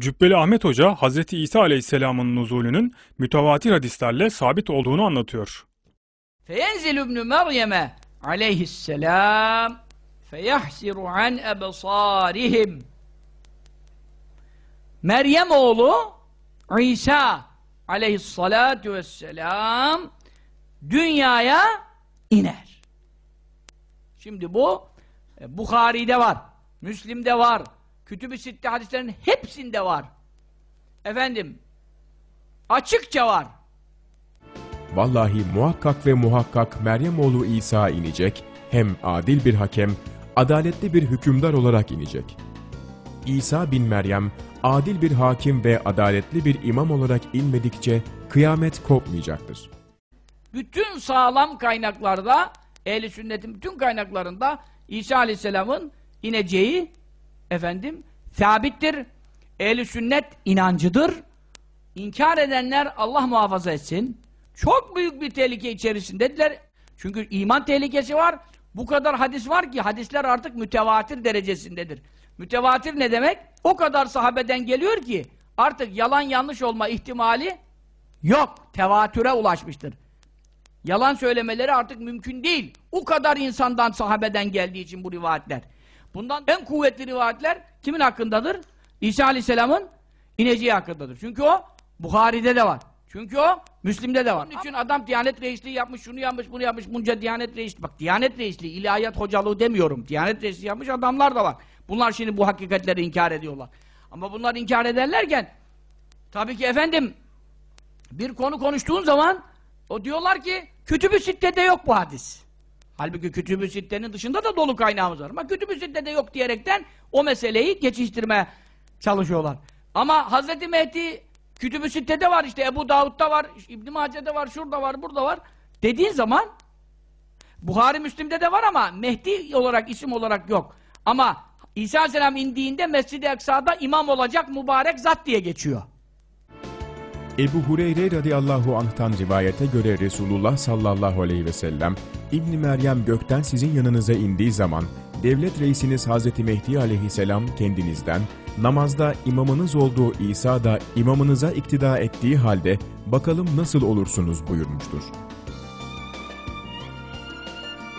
Cübbeli Ahmet Hoca Hz. İsa Aleyhisselam'ın nuzulünün mütevatir hadislerle sabit olduğunu anlatıyor. فَيَنْزِلُ ابْنُ مَرْيَمَ عَلَيْهِ السَّلَامِ فَيَحْسِرُ عَنْ أَبْصَارِهِمْ Meryem oğlu İsa aleyhissalatu vesselam dünyaya iner. Şimdi bu e, Bukhari'de var, Müslim'de var, Kütüb-i Sitte hadislerin hepsinde var. Efendim, açıkça var. Vallahi muhakkak ve muhakkak Meryem oğlu İsa inecek, hem adil bir hakem, adaletli bir hükümdar olarak inecek. İsa bin Meryem, adil bir hakim ve adaletli bir imam olarak inmedikçe kıyamet kopmayacaktır. Bütün sağlam kaynaklarda, ehli sünnetin bütün kaynaklarında İsa aleyhisselamın ineceği efendim sabittir. Ehli sünnet inancıdır. İnkar edenler Allah muhafaza etsin. Çok büyük bir tehlike içerisindediler. Çünkü iman tehlikesi var. Bu kadar hadis var ki hadisler artık mütevatir derecesindedir. Mütevatir ne demek? O kadar sahabeden geliyor ki artık yalan yanlış olma ihtimali yok. Tevatüre ulaşmıştır. Yalan söylemeleri artık mümkün değil. O kadar insandan sahabeden geldiği için bu rivayetler. Bundan en kuvvetli rivayetler kimin hakkındadır? İsa Aleyhisselam'ın ineceği hakkındadır. Çünkü o Buharide de var. Çünkü o Müslim'de de var. Onun için adam Diyanet Reisliği yapmış, şunu yapmış, bunu yapmış, bunca Diyanet Reisliği. Bak Diyanet Reisliği, ilahiyat hocalığı demiyorum. Diyanet Reisliği yapmış adamlar da var. Bunlar şimdi bu hakikatleri inkar ediyorlar. Ama bunlar inkar ederlerken tabii ki efendim bir konu konuştuğun zaman o diyorlar ki kötü bir şiddete yok bu hadis. Halbuki kütübü sittenin dışında da dolu kaynağımız var. Ama kütübü sitte de yok diyerekten o meseleyi geçiştirmeye çalışıyorlar. Ama Hazreti Mehdi kütübü sittede var işte Ebu Davud'da var, İbn-i Mace'de var, şurada var, burada var. Dediğin zaman Buhari Müslim'de de var ama Mehdi olarak, isim olarak yok. Ama İsa Aleyhisselam indiğinde Mescid-i Eksa'da imam olacak mübarek zat diye geçiyor. Ebu Hureyre radıyallahu anh'tan rivayete göre Resulullah sallallahu aleyhi ve sellem, İbn Meryem gökten sizin yanınıza indiği zaman, devlet reisiniz Hazreti Mehdi aleyhisselam kendinizden, namazda imamınız olduğu İsa da imamınıza iktida ettiği halde bakalım nasıl olursunuz buyurmuştur.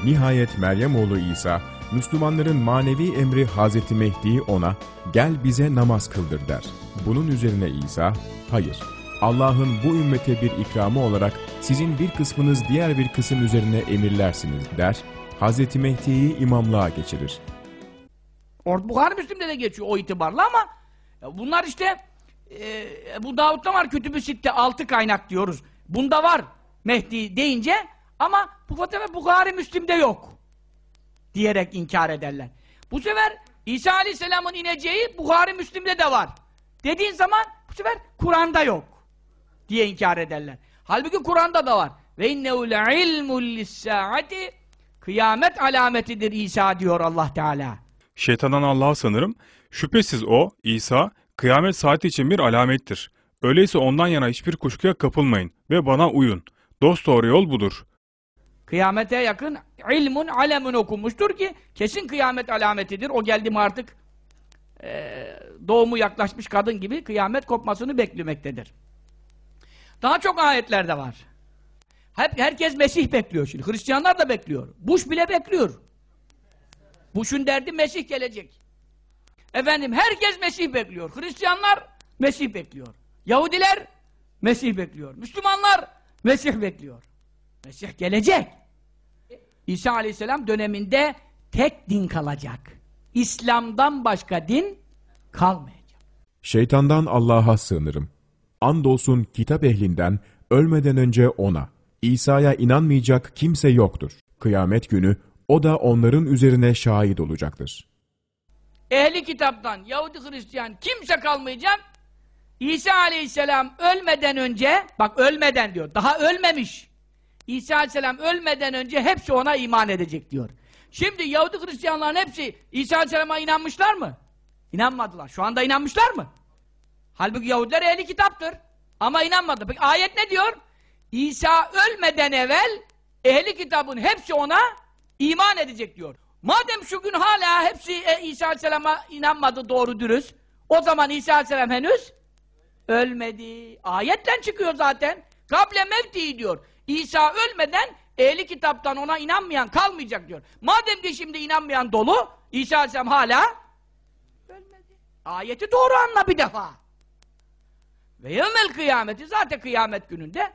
Nihayet Meryem oğlu İsa, Müslümanların manevi emri Hazreti Mehdi'yi ona, gel bize namaz kıldır der. Bunun üzerine İsa, hayır, Allah'ın bu ümmete bir ikramı olarak sizin bir kısmınız diğer bir kısım üzerine emirlersiniz der, Hz. Mehdi'yi imamlığa geçirir. Orada Bukhari Müslim'de de geçiyor o itibarla ama e, bunlar işte e, bu Davut'ta var Kütübü ü Sitte altı kaynak diyoruz. Bunda var Mehdi deyince ama bu Fatih Bukhari Müslim'de yok diyerek inkar ederler. Bu sefer İsa Aleyhisselam'ın ineceği Bukhari Müslim'de de var. Dediğin zaman bu sefer Kur'an'da yok diye inkar ederler. Halbuki Kur'an'da da var. Ve innehu le'ilmul lissaati kıyamet alametidir İsa diyor Allah Teala. Şeytandan Allah'a sanırım. Şüphesiz o, İsa, kıyamet saati için bir alamettir. Öyleyse ondan yana hiçbir kuşkuya kapılmayın ve bana uyun. Dost doğru yol budur. Kıyamete yakın ilmun alemun okumuştur ki kesin kıyamet alametidir. O geldi mi artık e, doğumu yaklaşmış kadın gibi kıyamet kopmasını beklemektedir. Daha çok ayetlerde var. Hep herkes Mesih bekliyor şimdi. Hristiyanlar da bekliyor. Bush bile bekliyor. Bush'un derdi Mesih gelecek. Efendim herkes Mesih bekliyor. Hristiyanlar Mesih bekliyor. Yahudiler Mesih bekliyor. Müslümanlar Mesih bekliyor. Mesih gelecek. İsa aleyhisselam döneminde tek din kalacak. İslam'dan başka din kalmayacak. Şeytandan Allah'a sığınırım andolsun kitap ehlinden ölmeden önce ona, İsa'ya inanmayacak kimse yoktur. Kıyamet günü o da onların üzerine şahit olacaktır. Ehli kitaptan, Yahudi Hristiyan kimse kalmayacak. İsa aleyhisselam ölmeden önce, bak ölmeden diyor, daha ölmemiş. İsa aleyhisselam ölmeden önce hepsi ona iman edecek diyor. Şimdi Yahudi Hristiyanların hepsi İsa aleyhisselama inanmışlar mı? İnanmadılar. Şu anda inanmışlar mı? Halbuki Yahudiler ehli kitaptır. Ama inanmadı. Peki ayet ne diyor? İsa ölmeden evvel ehli kitabın hepsi ona iman edecek diyor. Madem şu gün hala hepsi e, İsa Aleyhisselam'a inanmadı doğru dürüst, o zaman İsa Aleyhisselam henüz ölmedi. Ayetten çıkıyor zaten. Kable mevti diyor. İsa ölmeden ehli kitaptan ona inanmayan kalmayacak diyor. Madem ki şimdi inanmayan dolu, İsa Aleyhisselam hala ölmedi. Ayeti doğru anla bir defa. Ve yevmel kıyameti zaten kıyamet gününde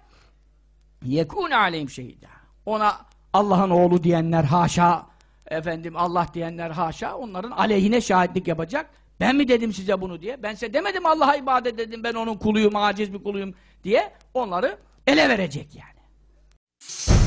yekûn aleyhim şehidâ. Ona Allah'ın oğlu diyenler haşa, efendim Allah diyenler haşa, onların aleyhine şahitlik yapacak. Ben mi dedim size bunu diye? Ben size demedim Allah'a ibadet dedim, ben onun kuluyum, aciz bir kuluyum diye onları ele verecek yani.